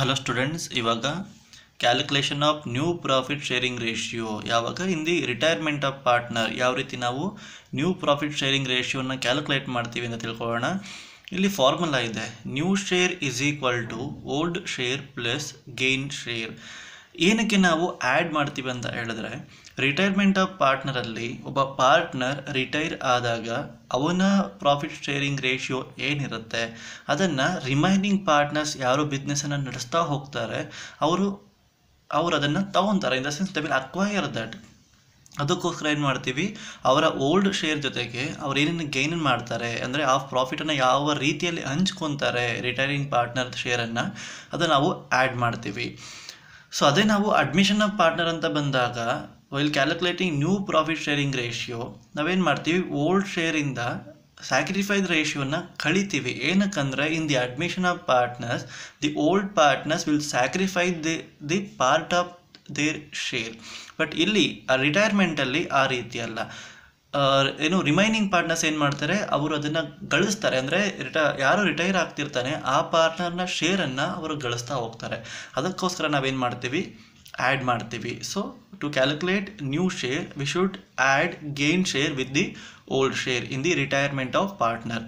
hello students ಇವಾಗ calculation of new profit sharing ratio ಯಾವಾಗ ಹಿಂದಿ ರಿಟೈರ್ಮೆಂಟ್ ಆಫ್ ಪಾರ್ಟ್ನರ್ ಯಾವ ರೀತಿ ನಾವು ನ್ಯೂ ಪ್ರಾಫಿಟ್ ಶೇರಿಂಗ್ ರೇಷಿಯೋನ ಕ್ಯಾಲ್ಕುಲೇಟ್ ಮಾಡ್ತೀವಿ ಅಂತ ತಿಳ್ಕೊಳ್ಳೋಣ ಇಲ್ಲಿ ಫಾರ್ಮುಲಾ ಇದೆ new share is equal to old share plus gain share ಏನಕ್ಕೆ ನಾವು ಆ್ಯಡ್ ಮಾಡ್ತೀವಿ ಅಂತ ಹೇಳಿದ್ರೆ ರಿಟೈರ್ಮೆಂಟ್ ಆಫ್ ಪಾರ್ಟ್ನರಲ್ಲಿ ಒಬ್ಬ ಪಾರ್ಟ್ನರ್ ರಿಟೈರ್ ಆದಾಗ ಅವನ ಪ್ರಾಫಿಟ್ ಶೇರಿಂಗ್ ರೇಷಿಯೋ ಏನಿರುತ್ತೆ ಅದನ್ನು ರಿಮೈನಿಂಗ್ ಪಾರ್ಟ್ನರ್ಸ್ ಯಾರು ಬಿಸ್ನೆಸ್ಸನ್ನು ನಡೆಸ್ತಾ ಹೋಗ್ತಾರೆ ಅವರು ಅವರು ಅದನ್ನು ತಗೊತಾರೆ in the sense the will acquire that ಅದಕ್ಕೋಸ್ಕರ ಏನು ಮಾಡ್ತೀವಿ ಅವರ ಓಲ್ಡ್ ಶೇರ್ ಜೊತೆಗೆ ಅವ್ರು ಏನೇನು ಗೈನ್ ಮಾಡ್ತಾರೆ ಅಂದರೆ ಆ ಪ್ರಾಫಿಟನ್ನು ಯಾವ ರೀತಿಯಲ್ಲಿ ಹಂಚ್ಕೊತಾರೆ ರಿಟೈರಿಂಗ್ ಪಾರ್ಟ್ನರ್ ಶೇರನ್ನು ಅದನ್ನು ನಾವು ಆ್ಯಡ್ ಮಾಡ್ತೀವಿ ಸೊ ಅದೇ ನಾವು ಅಡ್ಮಿಷನ್ ಆಫ್ ಪಾರ್ಟ್ನರ್ ಅಂತ ಬಂದಾಗ while calculating new profit sharing ratio ನಾವೇನು ಮಾಡ್ತೀವಿ ಓಲ್ಡ್ ಶೇರಿಂದ ಸ್ಯಾಕ್ರಿಫೈಸ್ ರೇಷಿಯೋನ ಕಳಿತೀವಿ ಏನಕ್ಕಂದ್ರೆ in the admission of partners the old partners will sacrifice the the part of their share but ಇಲ್ಲಿ ಆ ರಿಟೈರ್ಮೆಂಟಲ್ಲಿ ಆ ರೀತಿ ಅಲ್ಲ ಏನು ರಿಮೈನಿಂಗ್ ಪಾರ್ಟ್ನರ್ಸ್ ಏನು ಮಾಡ್ತಾರೆ ಅವರು ಅದನ್ನು ಗಳಿಸ್ತಾರೆ ಅಂದರೆ ರಿಟ ಯಾರು ರಿಟೈರ್ ಆಗ್ತಿರ್ತಾನೆ ಆ ಪಾರ್ಟ್ನರ್ನ ಶೇರನ್ನು ಅವರು ಗಳಿಸ್ತಾ ಹೋಗ್ತಾರೆ ಅದಕ್ಕೋಸ್ಕರ ನಾವೇನು ಮಾಡ್ತೀವಿ ಆ್ಯಡ್ ಮಾಡ್ತೀವಿ so to calculate new share we should add gain share with the old share in the retirement of partner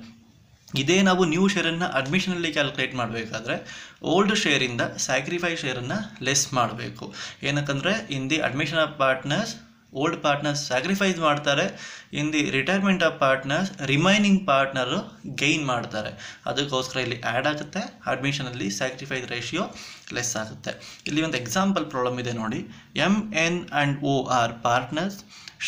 ಇದೇ ನಾವು ನ್ಯೂ ಶೇರನ್ನು ಅಡ್ಮಿಷನಲ್ಲಿ ಕ್ಯಾಲ್ಕುಲೇಟ್ ಮಾಡಬೇಕಾದ್ರೆ ಓಲ್ಡ್ ಶೇರಿಂದ ಸ್ಯಾಕ್ರಿಫೈ ಶೇರನ್ನು ಲೆಸ್ ಮಾಡಬೇಕು ಏನಕ್ಕಂದರೆ in the admission of partners old partners sacrifice ಮಾಡ್ತಾರೆ in the retirement of partners remaining partner gain ಮಾಡ್ತಾರೆ ಅದಕ್ಕೋಸ್ಕರ ಇಲ್ಲಿ ಆ್ಯಡ್ ಆಗುತ್ತೆ ಅಡ್ಮಿಷನಲ್ಲಿ ಸ್ಯಾಕ್ರಿಫೈಸ್ ರೇಷಿಯೋ ಲೆಸ್ ಆಗುತ್ತೆ ಇಲ್ಲಿ ಒಂದು ಎಕ್ಸಾಂಪಲ್ ಪ್ರಾಬ್ಲಮ್ ಇದೆ ನೋಡಿ M N and O are partners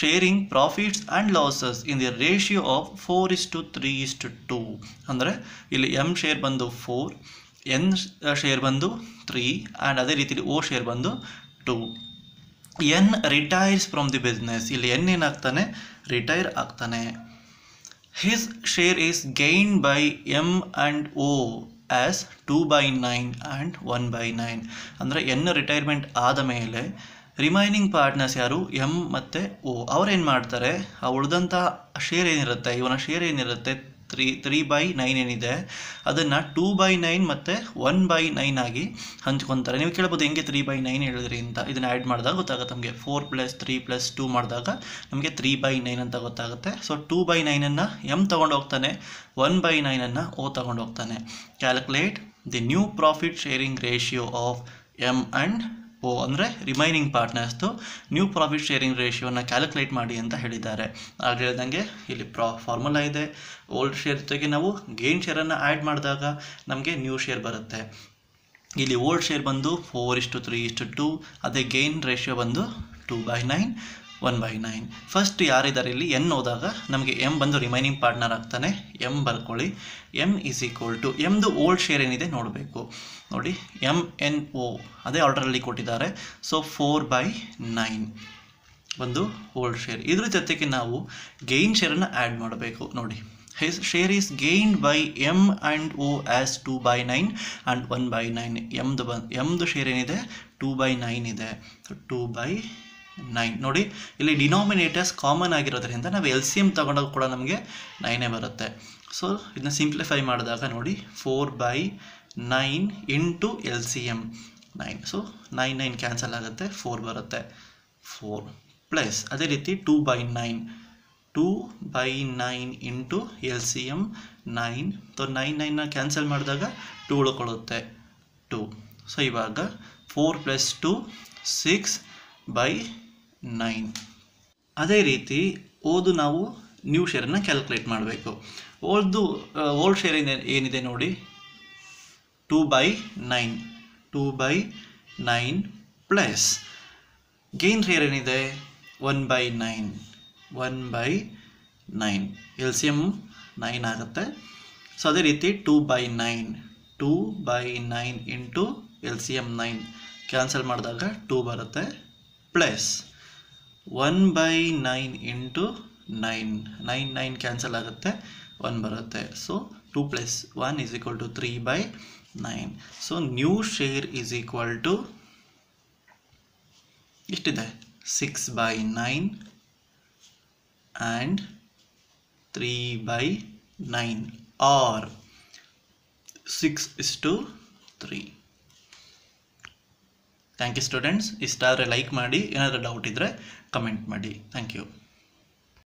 sharing profits and losses in the ratio of four is to three is to two ಅಂದರೆ ಇಲ್ಲಿ ಎಮ್ ಶೇರ್ ಬಂದು ಫೋರ್ ಎನ್ ಶೇರ್ ಬಂದು three and ಅದೇ ರೀತಿಯಲ್ಲಿ ಓ ಶೇರ್ ಬಂದು two N retires from the business ಇಲ್ಲಿ N ಏನಾಗ್ತಾನೆ retire ಆಗ್ತಾನೆ his share is gain by M and O as two by nine and one by nine ಅಂದರೆ N retirement ಆದ ಮೇಲೆ ರಿಮೈನಿಂಗ್ ಪಾರ್ಟ್ನರ್ಸ್ ಯಾರು ಎಮ್ ಮತ್ತು ಓ ಅವ್ರೇನು ಮಾಡ್ತಾರೆ ಆ ಉಳಿದಂಥ ಶೇರ್ ಏನಿರುತ್ತೆ ಇವನ ಶೇರ್ ಏನಿರುತ್ತೆ ತ್ರೀ ತ್ರೀ ಬೈ ನೈನ್ ಏನಿದೆ ಅದನ್ನು ಟೂ ಬೈ ನೈನ್ ಮತ್ತು ಒನ್ ಬೈ ನೈನ್ ಆಗಿ ಹಂಚ್ಕೊತಾರೆ ನೀವು ಕೇಳ್ಬೋದು ಹೆಂಗೆ ತ್ರೀ ಬೈ ನೈನ್ ಹೇಳಿದ್ರಿ ಅಂತ ಇದನ್ನು ಆ್ಯಡ್ ಮಾಡಿದಾಗ ಗೊತ್ತಾಗುತ್ತೆ ನಮಗೆ four plus three plus two ಮಾಡಿದಾಗ ನಮಗೆ ತ್ರೀ ಬೈ ನೈನ್ ಅಂತ ಗೊತ್ತಾಗುತ್ತೆ ಸೊ ಟೂ ಬೈ ನೈನನ್ನು ಎಮ್ ತೊಗೊಂಡು ಹೋಗ್ತಾನೆ ಒನ್ ಬೈ ನೈನನ್ನು ಓ ತೊಗೊಂಡು ಹೋಗ್ತಾನೆ calculate the new profit sharing ratio of M and O ಅಂದರೆ ರಿಮೈನಿಂಗ್ ಪಾರ್ಟ್ನರ್ಸ್ದು ನ್ಯೂ ಪ್ರಾಫಿಟ್ ಶೇರಿಂಗ್ ರೇಷಿಯೋನ ಕ್ಯಾಲ್ಕುಲೇಟ್ ಮಾಡಿ ಅಂತ ಹೇಳಿದ್ದಾರೆ ಆಗ ಹೇಳ್ದಂಗೆ ಇಲ್ಲಿ ಪ್ರಾ ಫಾರ್ಮುಲಾ ಇದೆ ಓಲ್ಡ್ ಶೇರ್ ಜೊತೆಗೆ ನಾವು ಗೇನ್ ಶೇರನ್ನು ಆ್ಯಡ್ ಮಾಡಿದಾಗ ನಮಗೆ ನ್ಯೂ ಶೇರ್ ಬರುತ್ತೆ ಇಲ್ಲಿ ಓಲ್ಡ್ ಶೇರ್ ಬಂದು ಫೋರ್ ಇಷ್ಟು ತ್ರೀ ಇಷ್ಟು ಟೂ ಅದೇ ಗೇನ್ ರೇಷಿಯೋ ಬಂದು two by nine one by nine first ಯಾರಿದ್ದಾರೆ ಇಲ್ಲಿ ಎನ್ ಹೋದಾಗ ನಮಗೆ ಎಮ್ ಬಂದು ರಿಮೈನಿಂಗ್ ಪಾರ್ಟ್ನರ್ ಆಗ್ತಾನೆ ಎಮ್ ಬರ್ಕೊಳ್ಳಿ ಎಮ್ ಇಸ್ ಈಕ್ವಲ್ ಟು ಎಮ್ದು ಓಲ್ಡ್ ಶೇರ್ ಏನಿದೆ ನೋಡಬೇಕು ನೋಡಿ ಎಮ್ ಎನ್ ಒ ಅದೇ ಆರ್ಡರಲ್ಲಿ ಕೊಟ್ಟಿದ್ದಾರೆ ಸೊ ಫೋರ್ ಬೈ ನೈನ್ ಒಂದು ಓಲ್ಡ್ ಶೇರ್ ಇದ್ರ ಜೊತೆಗೆ ನಾವು ಗೈನ್ ಶೇರನ್ನು ಆ್ಯಡ್ ಮಾಡಬೇಕು ನೋಡಿ his share is gained by M and O as two by nine and one by nine ಎಮ್ದು ಬಂದು ಎಮ್ದು ಶೇರ್ ಏನಿದೆ ಟೂ ಬೈ ನೈನ್ ಇದೆ ಟೂ ಬೈ ನೈನ್ ನೋಡಿ ಇಲ್ಲಿ ಡಿನಾಮಿನೇಟರ್ಸ್ ಕಾಮನ್ ಆಗಿರೋದ್ರಿಂದ ನಾವು ಎಲ್ ಸಿ ಎಮ್ ತಗೊಂಡಾಗ ಕೂಡ ನಮಗೆ ನೈನೇ ಬರುತ್ತೆ ಸೊ ಇದನ್ನ ಸಿಂಪ್ಲಿಫೈ ಮಾಡಿದಾಗ ನೋಡಿ four by nine into L C M nine so nine nine cancel ಆಗುತ್ತೆ ಫೋರ್ ಬರುತ್ತೆ ಫೋರ್ ಪ್ಲಸ್ ಅದೇ ರೀತಿ two by nine two by nine into L C M nine so nine ನೈನ್ನ ಕ್ಯಾನ್ಸಲ್ ಮಾಡಿದಾಗ two ಉಳ್ಕೊಳ್ಳುತ್ತೆ two so ಇವಾಗ four plus two six by nine ಅದೇ ರೀತಿ ಓದು ನಾವು ನ್ಯೂ ಶೇರನ್ನು ಕ್ಯಾಲ್ಕುಲೇಟ್ ಮಾಡಬೇಕು ಓಲ್ದು ಓಲ್ಡ್ ಶೇರ್ ಏನಿದೆ ನೋಡಿ two by nine two by nine plus gain share ಏನಿದೆ one by nine one by nine L C M nine ಆಗುತ್ತೆ ಸೊ ಅದೇ ರೀತಿ two by nine two by nine into L C M nine cancel ಮಾಡಿದಾಗ two ಬರುತ್ತೆ plus one by nine into nine nine nine cancel ಆಗುತ್ತೆ one ಬರುತ್ತೆ so two plus one is equal to three by nine so new share is equal to ಎಷ್ಟಿದೆ six by nine and three by nine or six is to three thank you students ಇಷ್ಟ ಆದರೆ like ಮಾಡಿ ಏನಾದರೂ doubt ಇದ್ದರೆ comment ಮಾಡಿ thank you